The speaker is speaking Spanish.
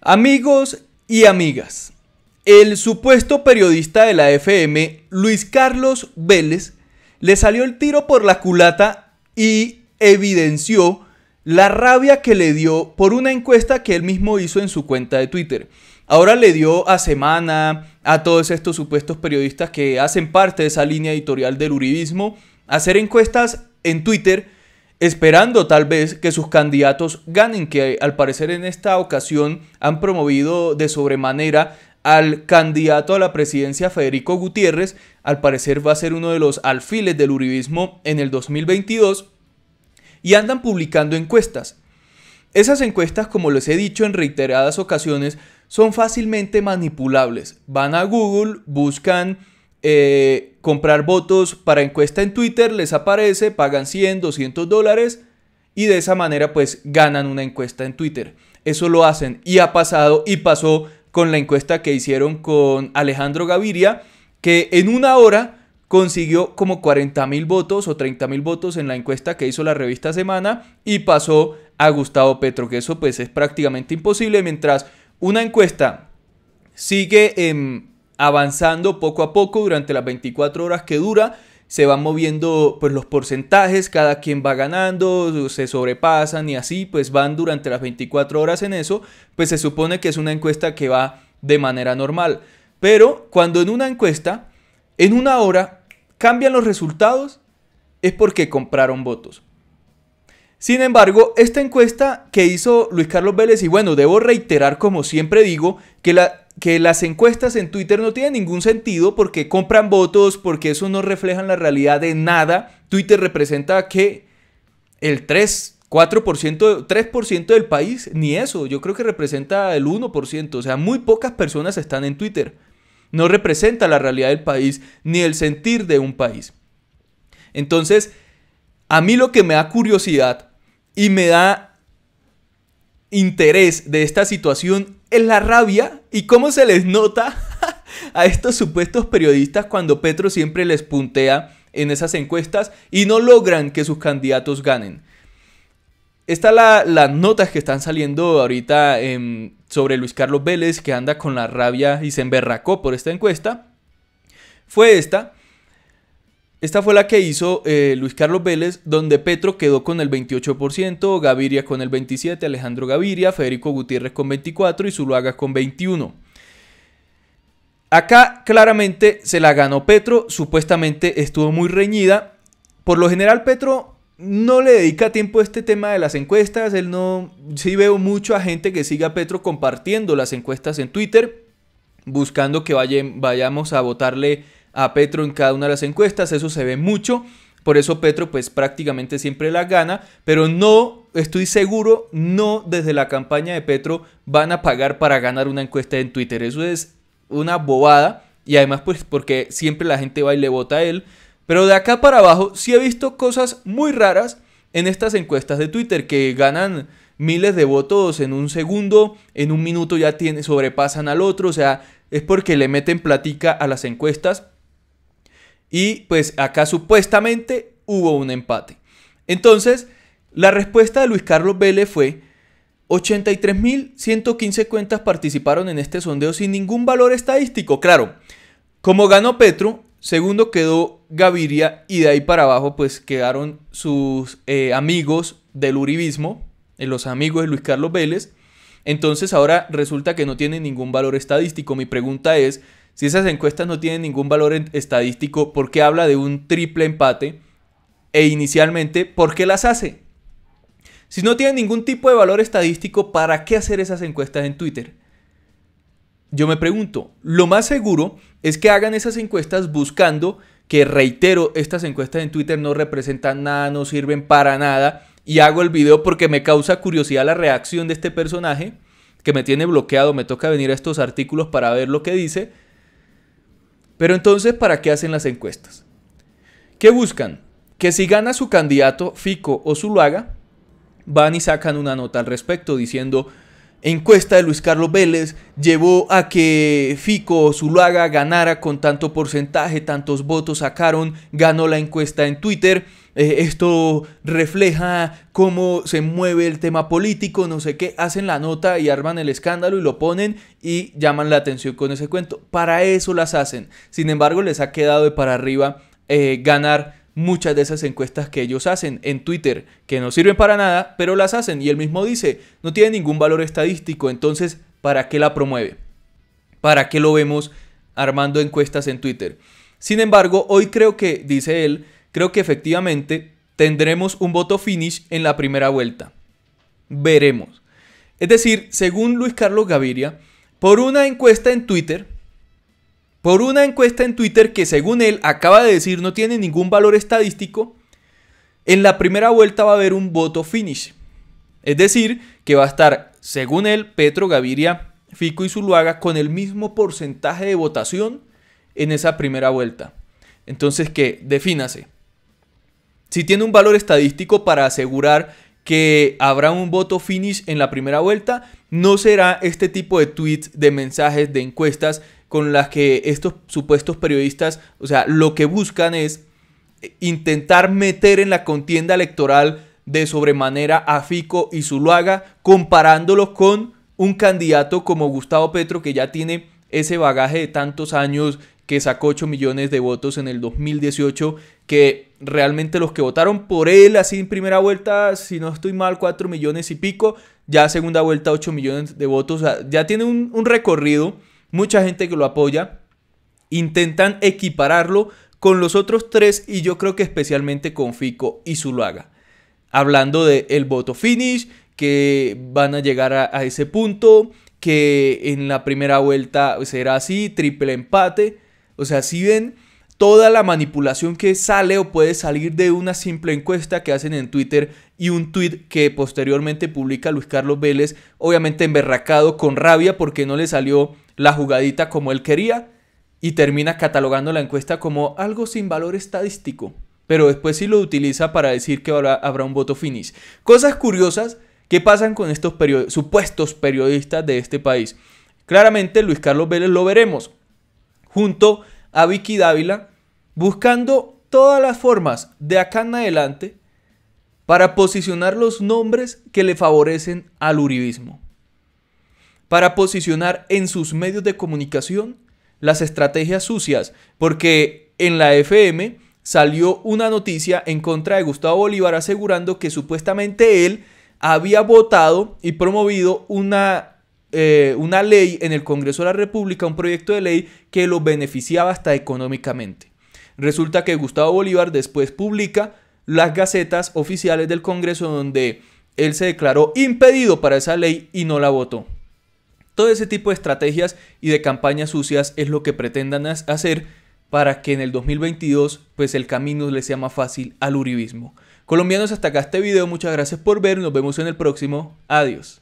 Amigos y amigas, el supuesto periodista de la FM, Luis Carlos Vélez, le salió el tiro por la culata y evidenció la rabia que le dio por una encuesta que él mismo hizo en su cuenta de Twitter. Ahora le dio a Semana, a todos estos supuestos periodistas que hacen parte de esa línea editorial del Uribismo, hacer encuestas en Twitter esperando tal vez que sus candidatos ganen, que al parecer en esta ocasión han promovido de sobremanera al candidato a la presidencia Federico Gutiérrez, al parecer va a ser uno de los alfiles del Uribismo en el 2022, y andan publicando encuestas. Esas encuestas, como les he dicho en reiteradas ocasiones, son fácilmente manipulables. Van a Google, buscan eh, comprar votos para encuesta en Twitter, les aparece, pagan 100, 200 dólares y de esa manera pues ganan una encuesta en Twitter. Eso lo hacen y ha pasado y pasó con la encuesta que hicieron con Alejandro Gaviria, que en una hora consiguió como 40 mil votos o 30 mil votos en la encuesta que hizo la revista Semana y pasó a Gustavo Petro, que eso pues es prácticamente imposible, mientras una encuesta sigue en avanzando poco a poco durante las 24 horas que dura. Se van moviendo pues los porcentajes, cada quien va ganando, se sobrepasan y así, pues van durante las 24 horas en eso, pues se supone que es una encuesta que va de manera normal. Pero cuando en una encuesta, en una hora, cambian los resultados, es porque compraron votos. Sin embargo, esta encuesta que hizo Luis Carlos Vélez, y bueno, debo reiterar como siempre digo, que la que las encuestas en Twitter no tienen ningún sentido porque compran votos, porque eso no refleja la realidad de nada. Twitter representa que el 3, 4%, 3% del país, ni eso. Yo creo que representa el 1%. O sea, muy pocas personas están en Twitter. No representa la realidad del país, ni el sentir de un país. Entonces, a mí lo que me da curiosidad y me da interés de esta situación en la rabia y cómo se les nota a estos supuestos periodistas cuando Petro siempre les puntea en esas encuestas y no logran que sus candidatos ganen. Estas la, las notas que están saliendo ahorita em, sobre Luis Carlos Vélez, que anda con la rabia y se emberracó por esta encuesta. Fue esta. Esta fue la que hizo eh, Luis Carlos Vélez, donde Petro quedó con el 28%, Gaviria con el 27%, Alejandro Gaviria, Federico Gutiérrez con 24% y Zuluaga con 21%. Acá claramente se la ganó Petro, supuestamente estuvo muy reñida. Por lo general Petro no le dedica tiempo a este tema de las encuestas, él no... Sí veo mucha gente que siga a Petro compartiendo las encuestas en Twitter, buscando que vayamos a votarle a Petro en cada una de las encuestas, eso se ve mucho. Por eso Petro pues prácticamente siempre la gana, pero no, estoy seguro, no desde la campaña de Petro van a pagar para ganar una encuesta en Twitter. Eso es una bobada y además pues porque siempre la gente va y le vota a él. Pero de acá para abajo sí he visto cosas muy raras en estas encuestas de Twitter que ganan miles de votos en un segundo, en un minuto ya sobrepasan al otro, o sea, es porque le meten platica a las encuestas y pues acá supuestamente hubo un empate. Entonces, la respuesta de Luis Carlos Vélez fue 83.115 cuentas participaron en este sondeo sin ningún valor estadístico. Claro, como ganó Petro, segundo quedó Gaviria y de ahí para abajo pues quedaron sus eh, amigos del Uribismo, eh, los amigos de Luis Carlos Vélez. Entonces ahora resulta que no tiene ningún valor estadístico. Mi pregunta es, si esas encuestas no tienen ningún valor estadístico, ¿por qué habla de un triple empate? E inicialmente, ¿por qué las hace? Si no tienen ningún tipo de valor estadístico, ¿para qué hacer esas encuestas en Twitter? Yo me pregunto, lo más seguro es que hagan esas encuestas buscando que, reitero, estas encuestas en Twitter no representan nada, no sirven para nada, y hago el video porque me causa curiosidad la reacción de este personaje, que me tiene bloqueado, me toca venir a estos artículos para ver lo que dice, pero entonces, ¿para qué hacen las encuestas? ¿Qué buscan? Que si gana su candidato, Fico o Zuluaga, van y sacan una nota al respecto diciendo encuesta de Luis Carlos Vélez llevó a que Fico Zuluaga ganara con tanto porcentaje, tantos votos sacaron, ganó la encuesta en Twitter. Eh, esto refleja cómo se mueve el tema político, no sé qué, hacen la nota y arman el escándalo y lo ponen y llaman la atención con ese cuento. Para eso las hacen. Sin embargo, les ha quedado de para arriba eh, ganar muchas de esas encuestas que ellos hacen en Twitter, que no sirven para nada, pero las hacen. Y él mismo dice, no tiene ningún valor estadístico, entonces, ¿para qué la promueve? ¿Para qué lo vemos armando encuestas en Twitter? Sin embargo, hoy creo que, dice él, creo que efectivamente tendremos un voto finish en la primera vuelta. Veremos. Es decir, según Luis Carlos Gaviria, por una encuesta en Twitter, por una encuesta en Twitter que según él acaba de decir no tiene ningún valor estadístico, en la primera vuelta va a haber un voto finish. Es decir, que va a estar, según él, Petro, Gaviria, Fico y Zuluaga con el mismo porcentaje de votación en esa primera vuelta. Entonces, que defínase. Si tiene un valor estadístico para asegurar que habrá un voto finish en la primera vuelta, no será este tipo de tweets, de mensajes, de encuestas con las que estos supuestos periodistas, o sea, lo que buscan es intentar meter en la contienda electoral de sobremanera a Fico y Zuluaga, comparándolo con un candidato como Gustavo Petro, que ya tiene ese bagaje de tantos años, que sacó 8 millones de votos en el 2018, que realmente los que votaron por él así en primera vuelta, si no estoy mal, 4 millones y pico, ya segunda vuelta 8 millones de votos, o sea, ya tiene un recorrido mucha gente que lo apoya, intentan equipararlo con los otros tres y yo creo que especialmente con Fico y Zuluaga. Hablando del el voto finish, que van a llegar a ese punto, que en la primera vuelta será así, triple empate. O sea, si ven toda la manipulación que sale o puede salir de una simple encuesta que hacen en Twitter y un tweet que posteriormente publica Luis Carlos Vélez, obviamente emberracado con rabia porque no le salió la jugadita como él quería y termina catalogando la encuesta como algo sin valor estadístico, pero después sí lo utiliza para decir que habrá, habrá un voto finis. Cosas curiosas que pasan con estos supuestos periodistas de este país. Claramente Luis Carlos Vélez lo veremos junto a Vicky Dávila buscando todas las formas de acá en adelante para posicionar los nombres que le favorecen al uribismo, para posicionar en sus medios de comunicación las estrategias sucias, porque en la FM salió una noticia en contra de Gustavo Bolívar asegurando que supuestamente él había votado y promovido una eh, una ley en el Congreso de la República, un proyecto de ley que lo beneficiaba hasta económicamente. Resulta que Gustavo Bolívar después publica las gacetas oficiales del Congreso donde él se declaró impedido para esa ley y no la votó. Todo ese tipo de estrategias y de campañas sucias es lo que pretendan hacer para que en el 2022 pues el camino le sea más fácil al uribismo. Colombianos, hasta acá este video, muchas gracias por ver, nos vemos en el próximo, adiós.